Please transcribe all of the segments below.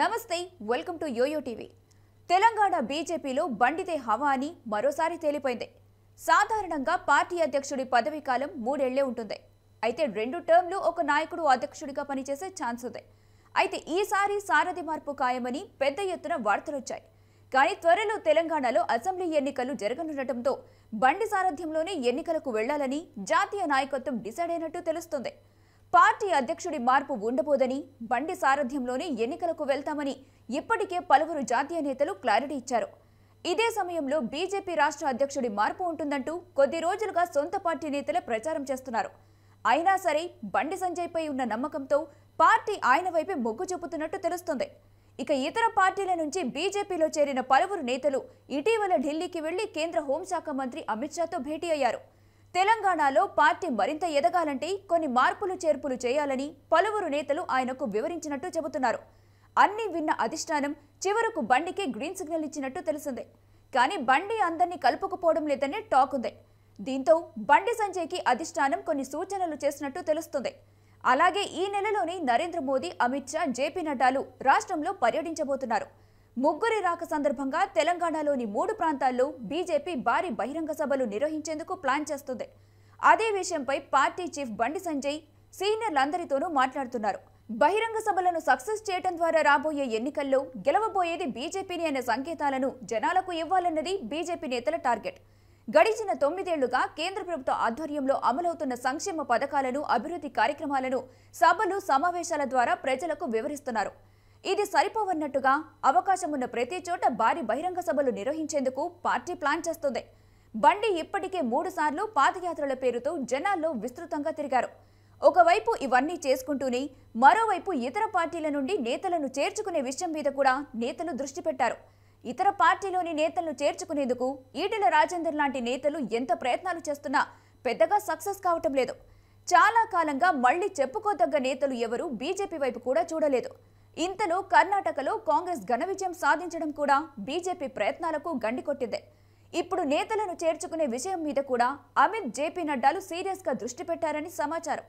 నమస్తే welcome to YoYo TV Telangana బీజేపీలో బండితే హవా అని మరోసారి తేలిపోయింది సాధారణంగా పార్టీ అధ్యక్షుడి పదవీ కాలం మూడేళ్లే ఉంటుంది అయితే రెండు టర్మ్లు ఒక నాయకుడు అధ్యక్షుడిగా పనిచేసే ఛాన్స్ ఉంది అయితే ఈసారి సారథి మార్పు ఖాయమని పెద్ద ఎత్తున వార్తలొచ్చాయి కానీ త్వరలో తెలంగాణలో అసెంబ్లీ ఎన్నికలు జరగనుండటంతో బండి సారథ్యంలోనే ఎన్నికలకు వెళ్లాలని జాతీయ నాయకత్వం డిసైడ్ అయినట్టు తెలుస్తుంది పార్టీ అధ్యక్షుడి మార్పు ఉండబోదని బండి సారథ్యంలోనే ఎన్నికలకు వెళ్తామని ఇప్పటికే పలువురు జాతీయ నేతలు క్లారిటీ ఇచ్చారు ఇదే సమయంలో బీజేపీ రాష్ట్ర అధ్యక్షుడి మార్పు ఉంటుందంటూ కొద్ది రోజులుగా సొంత పార్టీ నేతలే ప్రచారం చేస్తున్నారు అయినా సరే బండి సంజయ్పై ఉన్న నమ్మకంతో పార్టీ ఆయన వైపే మొగ్గు చూపుతున్నట్టు తెలుస్తుంది ఇక ఇతర పార్టీల నుంచి బీజేపీలో చేరిన పలువురు నేతలు ఇటీవల ఢిల్లీకి వెళ్లి కేంద్ర హోంశాఖ మంత్రి అమిత్ షాతో భేటీ అయ్యారు తెలంగాణలో పార్టీ మరింత ఎదగాలంటే కొన్ని మార్పులు చేర్పులు చేయాలని పలువురు నేతలు ఆయనకు వివరించినట్టు చెబుతున్నారు అన్ని విన్న అధిష్టానం చివరకు బండికి గ్రీన్ సిగ్నల్ ఇచ్చినట్టు తెలిసింది కానీ బండి అందరినీ కలుపుకుపోవడం లేదనే టాక్ ఉంది దీంతో బండి సంజయ్కి అధిష్టానం కొన్ని సూచనలు చేసినట్టు తెలుస్తుంది అలాగే ఈ నెలలోనే నరేంద్ర మోదీ అమిత్ షా జేపీ నడ్డాలు రాష్ట్రంలో పర్యటించబోతున్నారు ముగ్గురి రాక సందర్భంగా తెలంగాణలోని మూడు ప్రాంతాల్లో బీజేపీ భారీ బహిరంగ సభలు నిర్వహించేందుకు ప్లాన్ చేస్తుంది అదే విషయంపై పార్టీ చీఫ్ బండి సంజయ్ సీనియర్లందరితోనూ మాట్లాడుతున్నారు బహిరంగ సభలను సక్సెస్ చేయడం ద్వారా రాబోయే ఎన్నికల్లో గెలవబోయేది బీజేపీని అనే సంకేతాలను జనాలకు ఇవ్వాలన్నది బీజేపీ నేతల టార్గెట్ గడిచిన తొమ్మిదేళ్లుగా కేంద్ర ప్రభుత్వ ఆధ్వర్యంలో అమలవుతున్న సంక్షేమ పథకాలను అభివృద్ధి కార్యక్రమాలను సభలు సమావేశాల ద్వారా ప్రజలకు వివరిస్తున్నారు ఇది సరిపోవన్నట్టుగా అవకాశం ఉన్న ప్రతి చోట భారీ బహిరంగ సభలు నిర్వహించేందుకు పార్టీ ప్లాన్ చేస్తుంది బండి ఇప్పటికే మూడుసార్లు పాదయాత్రల పేరుతో జనాల్లో విస్తృతంగా తిరిగారు ఒకవైపు ఇవన్నీ చేసుకుంటూనే మరోవైపు ఇతర పార్టీల నుండి నేతలను చేర్చుకునే విషయం మీద కూడా నేతలు దృష్టి పెట్టారు ఇతర పార్టీలోని నేతలను చేర్చుకునేందుకు ఈటెల రాజేందర్ లాంటి నేతలు ఎంత ప్రయత్నాలు చేస్తున్నా పెద్దగా సక్సెస్ కావటం లేదు చాలా కాలంగా మళ్లీ చెప్పుకోదగ్గ నేతలు ఎవరూ బీజేపీ వైపు కూడా చూడలేదు ఇంతలో కర్ణాటకలో కాంగ్రెస్ ఘన విజయం సాధించడం కూడా బీజేపీ ప్రయత్నాలకు గండికొట్టిందే ఇప్పుడు నేతలను చేర్చుకునే విషయం మీద కూడా అమిత్ జేపీ నడ్డాలు సీరియస్గా దృష్టి పెట్టారని సమాచారం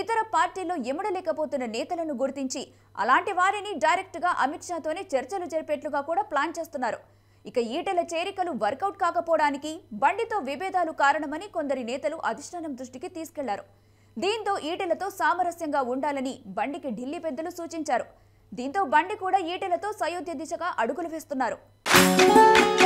ఇతర పార్టీల్లో ఎముడలేకపోతున్న నేతలను గుర్తించి అలాంటి వారిని డైరెక్ట్గా అమిత్ షాతోనే చర్చలు జరిపేట్లుగా కూడా ప్లాన్ చేస్తున్నారు ఇక ఈటల చేరికలు వర్కౌట్ కాకపోవడానికి బండితో విభేదాలు కారణమని కొందరి నేతలు అధిష్టానం దృష్టికి తీసుకెళ్లారు దీంతో ఈటలతో సామరస్యంగా ఉండాలని బండికి ఢిల్లీ పెద్దలు సూచించారు దీంతో బండి కూడా ఈటెలతో సయోధ్య దిశగా అడుగులు వేస్తున్నారు